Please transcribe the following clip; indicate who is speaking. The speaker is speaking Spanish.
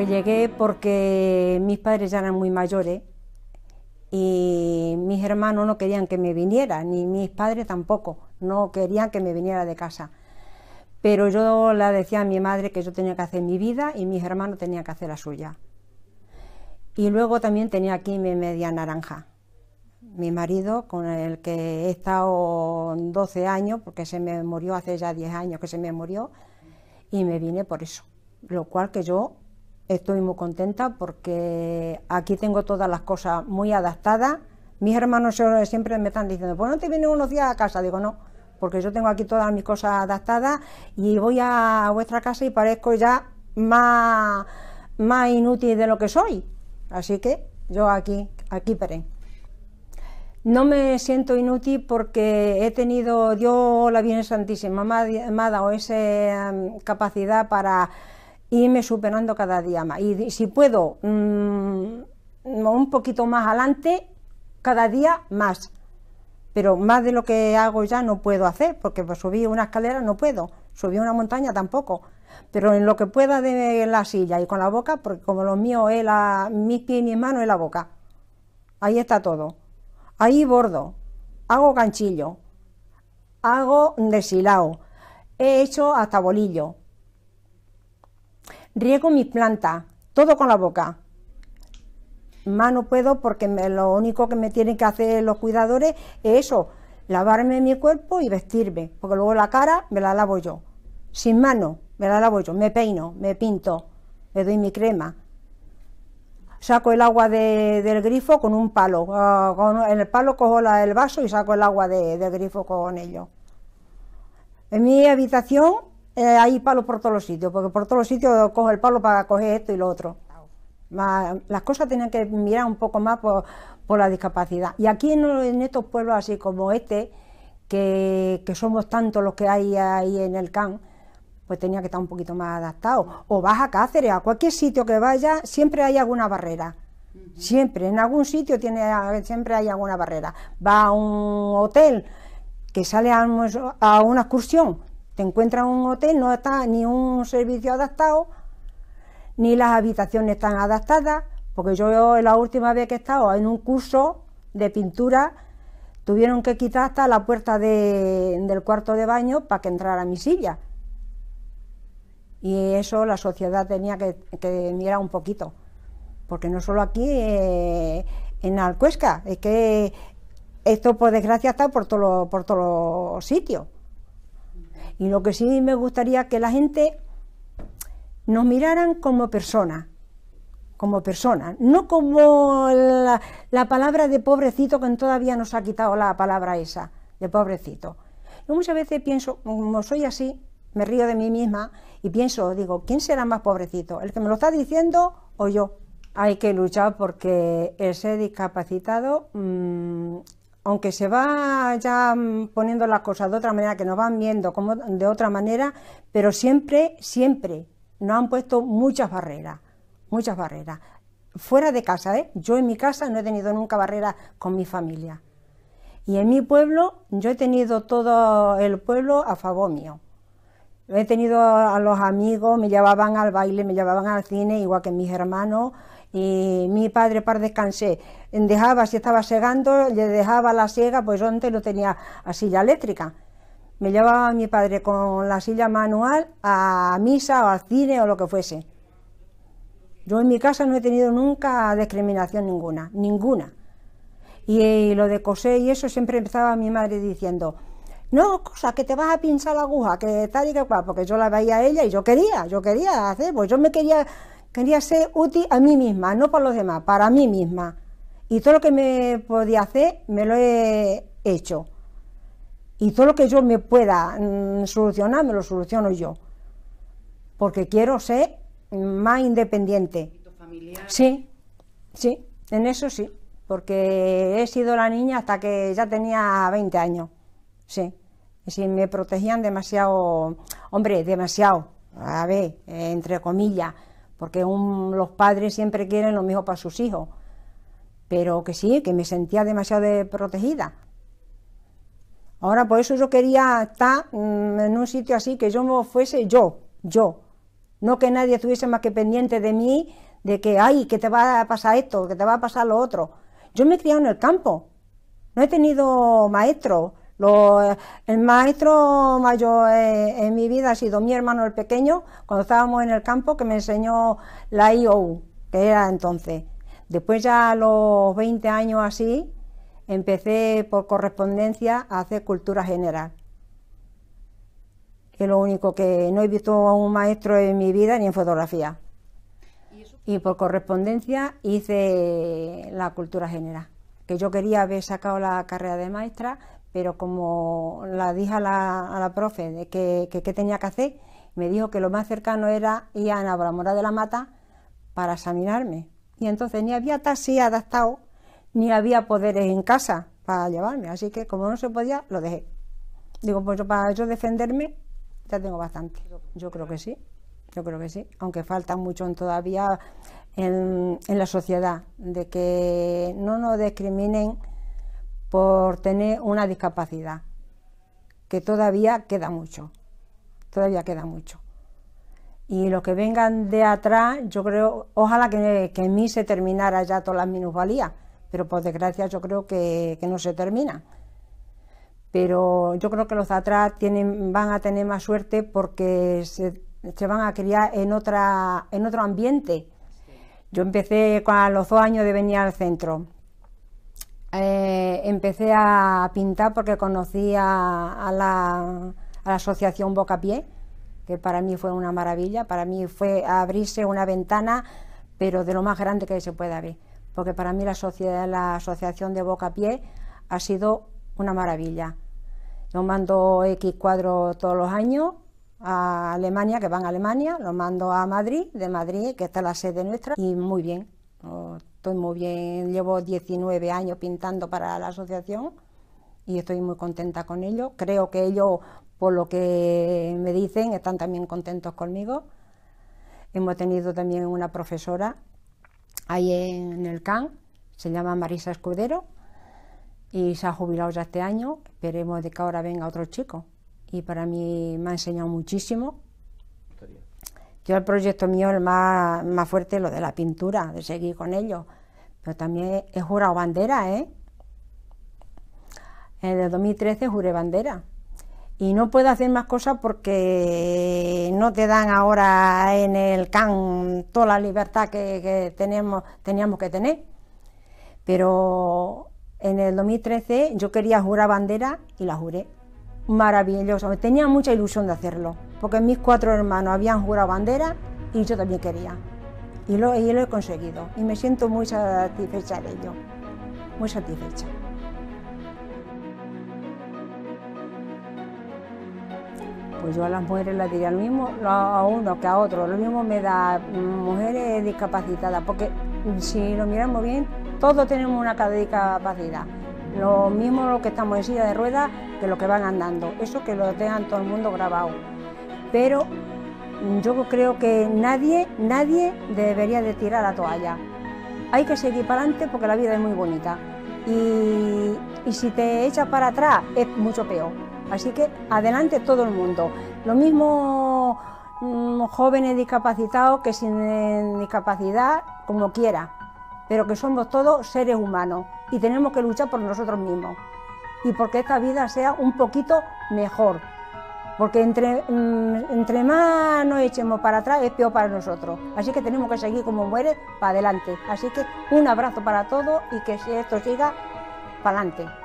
Speaker 1: Pues llegué porque mis padres ya eran muy mayores y mis hermanos no querían que me viniera, ni mis padres tampoco, no querían que me viniera de casa. Pero yo la decía a mi madre que yo tenía que hacer mi vida y mis hermanos tenían que hacer la suya. Y luego también tenía aquí mi media naranja, mi marido, con el que he estado 12 años, porque se me murió hace ya 10 años que se me murió, y me vine por eso. Lo cual que yo Estoy muy contenta porque aquí tengo todas las cosas muy adaptadas. Mis hermanos siempre me están diciendo, pues no te vienen unos días a casa. Digo, no, porque yo tengo aquí todas mis cosas adaptadas y voy a vuestra casa y parezco ya más, más inútil de lo que soy. Así que yo aquí, aquí peré. No me siento inútil porque he tenido Dios, la Bien Santísima, me ha dado esa em, capacidad para irme superando cada día más. Y si puedo mm, un poquito más adelante, cada día más. Pero más de lo que hago ya no puedo hacer, porque pues, subí una escalera no puedo, subí una montaña tampoco. Pero en lo que pueda de la silla y con la boca, porque como lo mío es la, mis pies y mis manos es la boca. Ahí está todo. Ahí bordo, hago ganchillo, hago deshilado, he hecho hasta bolillo, riego mis plantas, todo con la boca. Mano no puedo porque lo único que me tienen que hacer los cuidadores es eso, lavarme mi cuerpo y vestirme, porque luego la cara me la lavo yo. Sin mano, me la lavo yo, me peino, me pinto, me doy mi crema. Saco el agua del grifo con un palo. en ah, el palo cojo el vaso y saco el agua del grifo con ello. En mi habitación eh, hay palos por todos los sitios, porque por todos los sitios coge el palo para coger esto y lo otro. las cosas tienen que mirar un poco más por, la discapacidad. Y aquí en, estos pueblos así como este, que, somos tantos los que hay ahí en el CAN, pues tenía que estar un poquito más adaptado. O vas a Cáceres, a cualquier sitio que vaya, siempre hay alguna barrera. Siempre, en algún sitio tiene, siempre hay alguna barrera. Va a un hotel que sale a una excursión, te encuentras un hotel, no está ni un servicio adaptado, ni las habitaciones están adaptadas, porque yo la última vez que he estado en un curso de pintura, tuvieron que quitar hasta la puerta del cuarto de baño para que entrara mi silla. Y eso la sociedad tenía que, mirar un poquito, porque no solo aquí eh, en Alcuesca, es que esto por desgracia está por todos los sitios. Y lo que sí me gustaría que la gente nos miraran como personas, como personas, no como la, palabra de pobrecito que todavía nos ha quitado la palabra esa, de pobrecito. Yo muchas veces pienso, como soy así, me río de mí misma y pienso, digo, ¿quién será más pobrecito? ¿El que me lo está diciendo o yo? Hay que luchar porque ese discapacitado mm, aunque se va ya mm, poniendo las cosas de otra manera, que nos van viendo como de otra manera, pero siempre, siempre nos han puesto muchas barreras, muchas barreras. Fuera de casa, ¿eh? Yo en mi casa no he tenido nunca barreras con mi familia. Y en mi pueblo, yo he tenido todo el pueblo a favor mío. He tenido a los amigos, me llevaban al baile, me llevaban al cine, igual que mis hermanos, y mi padre, para descansé, dejaba, si estaba segando, le dejaba la siega, pues yo antes no tenía a silla eléctrica. Me llevaba mi padre con la silla manual a misa o al cine o lo que fuese. Yo en mi casa no he tenido nunca discriminación ninguna, ninguna. Y, lo de coser y eso siempre empezaba mi madre diciendo, no, cosa que te vas a pinchar la aguja, que tal y que cual, porque yo la veía a ella y yo quería, yo quería hacer, pues yo me quería Quería ser útil a mí misma, no para los demás, para mí misma. Y todo lo que me podía hacer, me lo he hecho. Y todo lo que yo me pueda mm, solucionar, me lo soluciono yo. Porque quiero ser más independiente. Sí, sí, en eso sí. Porque he sido la niña hasta que ya tenía 20 años. Sí. Si me protegían demasiado, hombre, demasiado, a ver, entre comillas, porque los padres siempre quieren lo mismo para sus hijos, pero que sí, que me sentía demasiado protegida. Ahora, por eso yo quería estar mm, en un sitio así, que yo no fuese yo, yo, no que nadie estuviese más que pendiente de mí, de que, ay, que te va a pasar esto, que te va a pasar lo otro. Yo me he criado en el campo, no he tenido maestro, el maestro mayor eh, en mi vida ha sido mi hermano el pequeño, cuando estábamos en el campo, que me enseñó la IOU, que era entonces. Después ya a los 20 años así, empecé por correspondencia a hacer cultura general. Que es lo único que no he visto a un maestro en mi vida ni en fotografía. Y por correspondencia hice la cultura general, que yo quería haber sacado la carrera de maestra, pero como la dije a la, a la profe de que, que, tenía que hacer, me dijo que lo más cercano era ir a morada de la Mata para examinarme. Y entonces ni había taxi adaptado, ni había poderes en casa para llevarme. Así que como no se podía, lo dejé. Digo, pues para yo defenderme ya tengo bastante. Yo creo que sí, yo creo que sí. Aunque falta mucho todavía en, en la sociedad, de que no nos discriminen por tener una discapacidad, que todavía queda mucho, todavía queda mucho. Y los que vengan de atrás, yo creo, ojalá que, en mí se terminara ya todas las minusvalías, pero por desgracia yo creo que, no se termina. Pero yo creo que los de atrás tienen, van a tener más suerte porque se, se van a criar en, otra, en otro ambiente. Yo empecé a los dos años de venir al centro. Eh, empecé a pintar porque conocí a, la, asociación Boca asociación Bocapié, que para mí fue una maravilla, para mí fue abrirse una ventana, pero de lo más grande que se pueda ver, porque para mí la, sociedad, la asociación de Boca Pie ha sido una maravilla. Nos mando X cuadros todos los años a Alemania, que van a Alemania, los mando a Madrid, de Madrid, que está la sede nuestra, y muy bien, Estoy muy bien, llevo 19 años pintando para la asociación y estoy muy contenta con ello, Creo que ellos, por lo que me dicen, están también contentos conmigo. Hemos tenido también una profesora ahí en el CAN, se llama Marisa Escudero, y se ha jubilado ya este año. Esperemos de que ahora venga otro chico. Y para mí me ha enseñado muchísimo yo el proyecto mío, el más, más fuerte, lo de la pintura, de seguir con ello. Pero también he jurado bandera, ¿eh? En el 2013 juré bandera. Y no puedo hacer más cosas porque no te dan ahora en el CAN toda la libertad que, que teníamos, teníamos que tener. Pero en el 2013 yo quería jurar bandera y la juré maravilloso. Tenía mucha ilusión de hacerlo, porque mis cuatro hermanos habían jurado bandera y yo también quería. Y lo, he conseguido. Y me siento muy satisfecha de ello. Muy satisfecha. Pues yo a las mujeres las diría lo mismo a uno que a otro. Lo mismo me da mujeres discapacitadas, porque si lo miramos bien, todos tenemos una discapacidad. Lo mismo lo que estamos en silla de ruedas que lo que van andando. Eso que lo tengan todo el mundo grabado. Pero yo creo que nadie, nadie debería de tirar la toalla. Hay que seguir para adelante porque la vida es muy bonita. Y, si te echas para atrás es mucho peor. Así que adelante todo el mundo. Lo mismo mm, jóvenes discapacitados que sin eh, discapacidad, como quiera, pero que somos todos seres humanos y tenemos que luchar por nosotros mismos y porque esta vida sea un poquito mejor. Porque entre, mm, entre más nos echemos para atrás es peor para nosotros. Así que tenemos que seguir como muere para adelante. Así que un abrazo para todos y que esto siga para adelante.